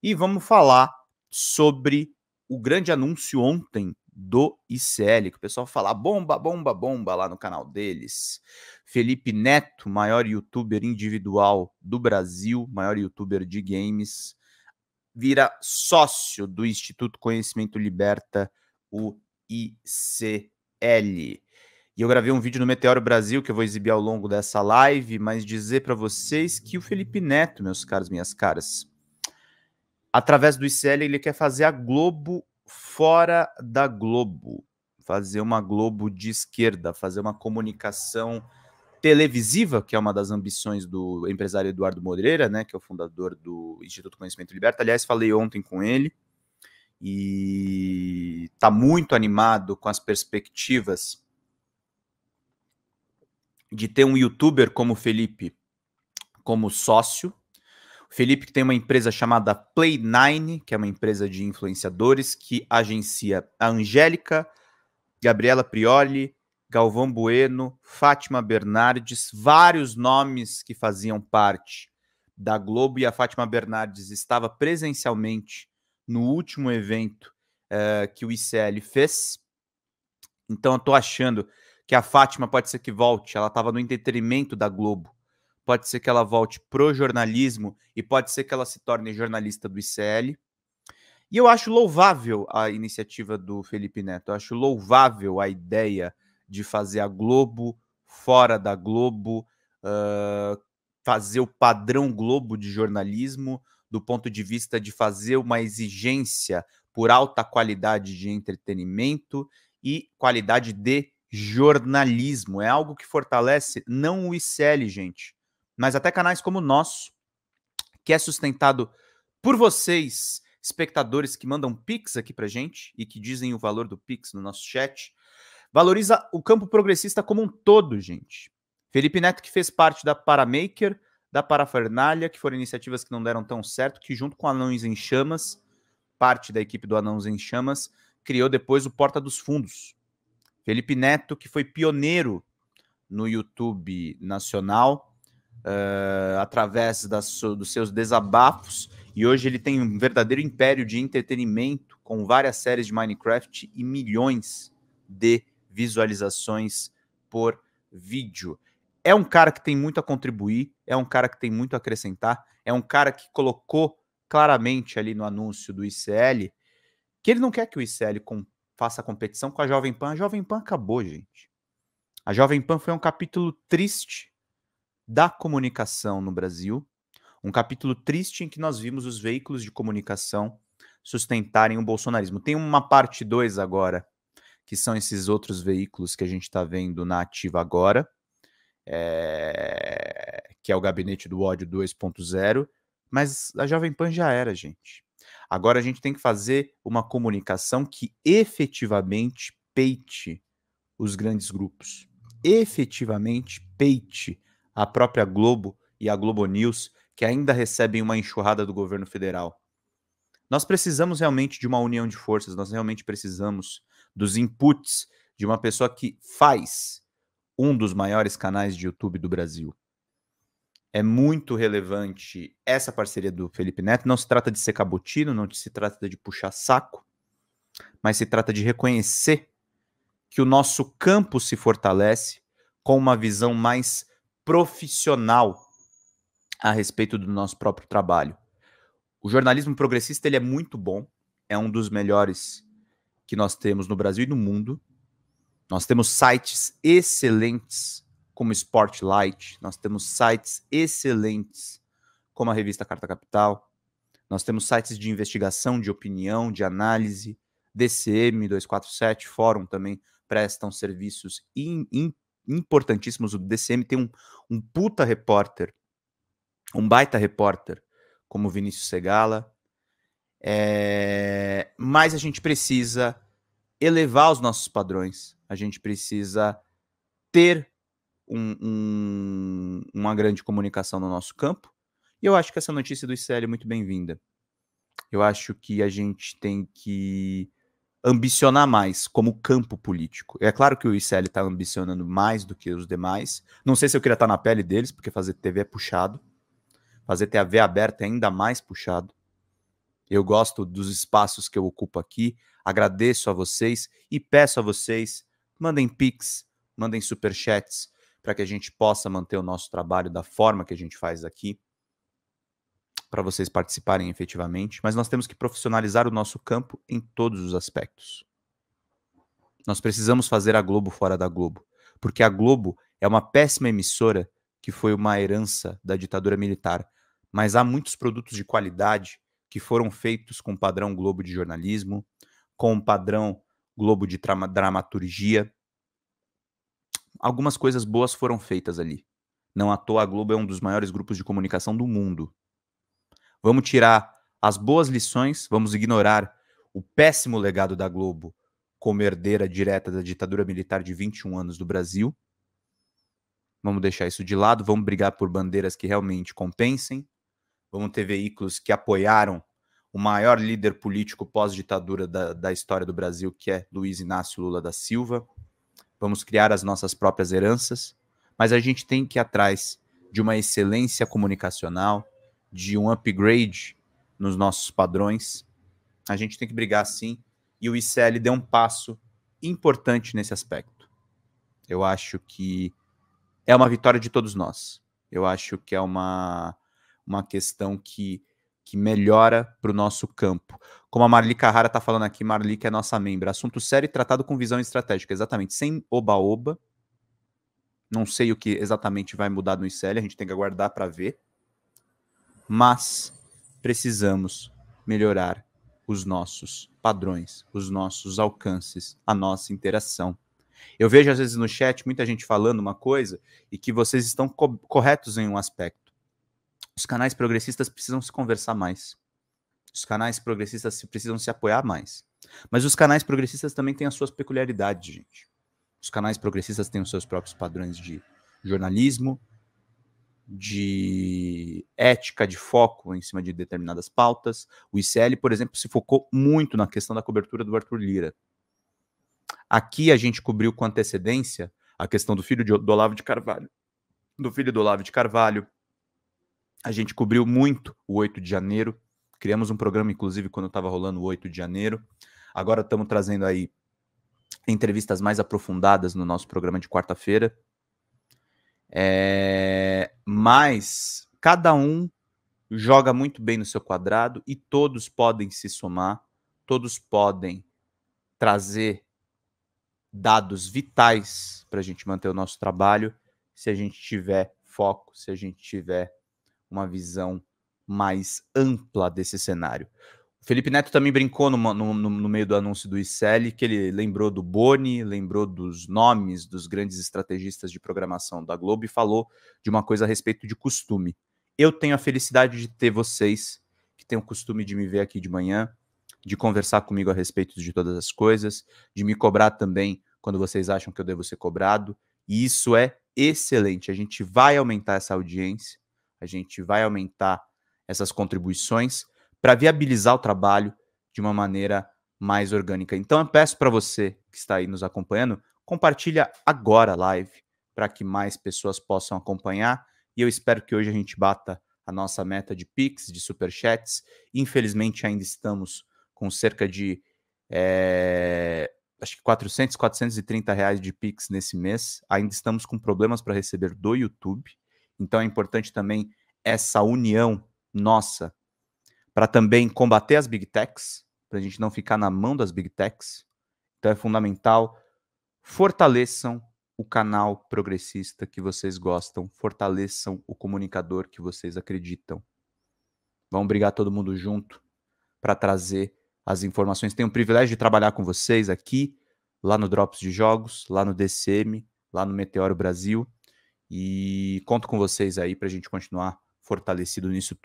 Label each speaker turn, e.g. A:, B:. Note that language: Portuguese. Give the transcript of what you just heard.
A: E vamos falar sobre o grande anúncio ontem do ICL, que o pessoal fala bomba, bomba, bomba lá no canal deles. Felipe Neto, maior youtuber individual do Brasil, maior youtuber de games, vira sócio do Instituto Conhecimento Liberta, o ICL. E eu gravei um vídeo no Meteoro Brasil que eu vou exibir ao longo dessa live, mas dizer para vocês que o Felipe Neto, meus caros, minhas caras, através do ICL, ele quer fazer a Globo fora da Globo, fazer uma Globo de esquerda, fazer uma comunicação televisiva, que é uma das ambições do empresário Eduardo Moreira, né, que é o fundador do Instituto Conhecimento Liberto. Aliás, falei ontem com ele e está muito animado com as perspectivas de ter um youtuber como Felipe como sócio, Felipe que tem uma empresa chamada Play9, que é uma empresa de influenciadores que agencia a Angélica, Gabriela Prioli, Galvão Bueno, Fátima Bernardes, vários nomes que faziam parte da Globo e a Fátima Bernardes estava presencialmente no último evento uh, que o ICL fez. Então eu tô achando que a Fátima pode ser que volte, ela estava no entretenimento da Globo pode ser que ela volte pro jornalismo e pode ser que ela se torne jornalista do ICL. E eu acho louvável a iniciativa do Felipe Neto, eu acho louvável a ideia de fazer a Globo fora da Globo, uh, fazer o padrão Globo de jornalismo do ponto de vista de fazer uma exigência por alta qualidade de entretenimento e qualidade de jornalismo. É algo que fortalece não o ICL, gente, mas até canais como o nosso, que é sustentado por vocês, espectadores que mandam Pix aqui pra gente e que dizem o valor do Pix no nosso chat. Valoriza o campo progressista como um todo, gente. Felipe Neto, que fez parte da Paramaker, da Parafernália, que foram iniciativas que não deram tão certo, que junto com anões em Chamas, parte da equipe do anões em Chamas, criou depois o Porta dos Fundos. Felipe Neto, que foi pioneiro no YouTube nacional, uh, através das, dos seus desabafos, e hoje ele tem um verdadeiro império de entretenimento com várias séries de Minecraft e milhões de visualizações por vídeo. É um cara que tem muito a contribuir, é um cara que tem muito a acrescentar, é um cara que colocou claramente ali no anúncio do ICL que ele não quer que o ICL com, faça competição com a Jovem Pan. A Jovem Pan acabou, gente. A Jovem Pan foi um capítulo triste da comunicação no Brasil, um capítulo triste em que nós vimos os veículos de comunicação sustentarem o bolsonarismo. Tem uma parte 2 agora, que são esses outros veículos que a gente está vendo na ativa agora, é... que é o Gabinete do Ódio 2.0, mas a Jovem Pan já era, gente. Agora a gente tem que fazer uma comunicação que efetivamente peite os grandes grupos, efetivamente peite a própria Globo e a Globo News, que ainda recebem uma enxurrada do governo federal. Nós precisamos realmente de uma união de forças, nós realmente precisamos dos inputs de uma pessoa que faz um dos maiores canais de YouTube do Brasil. É muito relevante essa parceria do Felipe Neto. Não se trata de ser cabotino, não se trata de puxar saco, mas se trata de reconhecer que o nosso campo se fortalece com uma visão mais profissional a respeito do nosso próprio trabalho. O jornalismo progressista ele é muito bom, é um dos melhores que nós temos no Brasil e no mundo. Nós temos sites excelentes como Sportlight, nós temos sites excelentes como a revista Carta Capital, nós temos sites de investigação, de opinião, de análise, DCM 247, Fórum também prestam serviços in, in, importantíssimos do DCM. Tem um, um puta repórter, um baita repórter, como Vinícius Segala. É... Mas a gente precisa elevar os nossos padrões, a gente precisa ter um, um, uma grande comunicação no nosso campo. E eu acho que essa notícia do ICL é muito bem-vinda. Eu acho que a gente tem que ambicionar mais como campo político. É claro que o ICL está ambicionando mais do que os demais. Não sei se eu queria estar tá na pele deles, porque fazer TV é puxado. Fazer TV aberta é ainda mais puxado. Eu gosto dos espaços que eu ocupo aqui. Agradeço a vocês e peço a vocês, mandem pics, mandem superchats, para que a gente possa manter o nosso trabalho da forma que a gente faz aqui para vocês participarem efetivamente, mas nós temos que profissionalizar o nosso campo em todos os aspectos. Nós precisamos fazer a Globo fora da Globo, porque a Globo é uma péssima emissora que foi uma herança da ditadura militar, mas há muitos produtos de qualidade que foram feitos com o padrão Globo de jornalismo, com o padrão Globo de dramaturgia. Algumas coisas boas foram feitas ali. Não à toa, a Globo é um dos maiores grupos de comunicação do mundo. Vamos tirar as boas lições, vamos ignorar o péssimo legado da Globo como herdeira direta da ditadura militar de 21 anos do Brasil. Vamos deixar isso de lado, vamos brigar por bandeiras que realmente compensem. Vamos ter veículos que apoiaram o maior líder político pós-ditadura da, da história do Brasil, que é Luiz Inácio Lula da Silva. Vamos criar as nossas próprias heranças, mas a gente tem que ir atrás de uma excelência comunicacional, de um upgrade nos nossos padrões. A gente tem que brigar sim, e o ICL deu um passo importante nesse aspecto. Eu acho que é uma vitória de todos nós. Eu acho que é uma, uma questão que, que melhora para o nosso campo. Como a Marli Carrara está falando aqui, Marli que é nossa membro, Assunto sério e tratado com visão estratégica, exatamente. Sem oba-oba. Não sei o que exatamente vai mudar no ICL, a gente tem que aguardar para ver mas precisamos melhorar os nossos padrões, os nossos alcances, a nossa interação. Eu vejo às vezes no chat muita gente falando uma coisa e que vocês estão co corretos em um aspecto. Os canais progressistas precisam se conversar mais. Os canais progressistas precisam se apoiar mais. Mas os canais progressistas também têm as suas peculiaridades, gente. Os canais progressistas têm os seus próprios padrões de jornalismo, de ética, de foco em cima de determinadas pautas. O ICL, por exemplo, se focou muito na questão da cobertura do Arthur Lira. Aqui a gente cobriu com antecedência a questão do filho de, do Olavo de Carvalho. Do filho do Olavo de Carvalho. A gente cobriu muito o 8 de janeiro. Criamos um programa, inclusive, quando estava rolando o 8 de janeiro. Agora estamos trazendo aí entrevistas mais aprofundadas no nosso programa de quarta-feira. É, mas cada um joga muito bem no seu quadrado e todos podem se somar, todos podem trazer dados vitais para a gente manter o nosso trabalho se a gente tiver foco, se a gente tiver uma visão mais ampla desse cenário. Felipe Neto também brincou no, no, no, meio do anúncio do ICL, que ele lembrou do Boni, lembrou dos nomes dos grandes estrategistas de programação da Globo e falou de uma coisa a respeito de costume. Eu tenho a felicidade de ter vocês, que têm o costume de me ver aqui de manhã, de conversar comigo a respeito de todas as coisas, de me cobrar também quando vocês acham que eu devo ser cobrado. E isso é excelente. A gente vai aumentar essa audiência, a gente vai aumentar essas contribuições para viabilizar o trabalho de uma maneira mais orgânica. Então eu peço para você que está aí nos acompanhando, compartilha agora a live para que mais pessoas possam acompanhar e eu espero que hoje a gente bata a nossa meta de Pix, de Superchats. Infelizmente ainda estamos com cerca de é, acho que 400, 430 reais de Pix nesse mês. Ainda estamos com problemas para receber do YouTube. Então é importante também essa união nossa para também combater as big techs, para a gente não ficar na mão das big techs. Então é fundamental fortaleçam o canal progressista que vocês gostam, fortaleçam o comunicador que vocês acreditam. Vamos brigar todo mundo junto para trazer as informações. Tenho o privilégio de trabalhar com vocês aqui, lá no Drops de Jogos, lá no DCM, lá no Meteoro Brasil. E conto com vocês aí para a gente continuar fortalecido nisso tudo.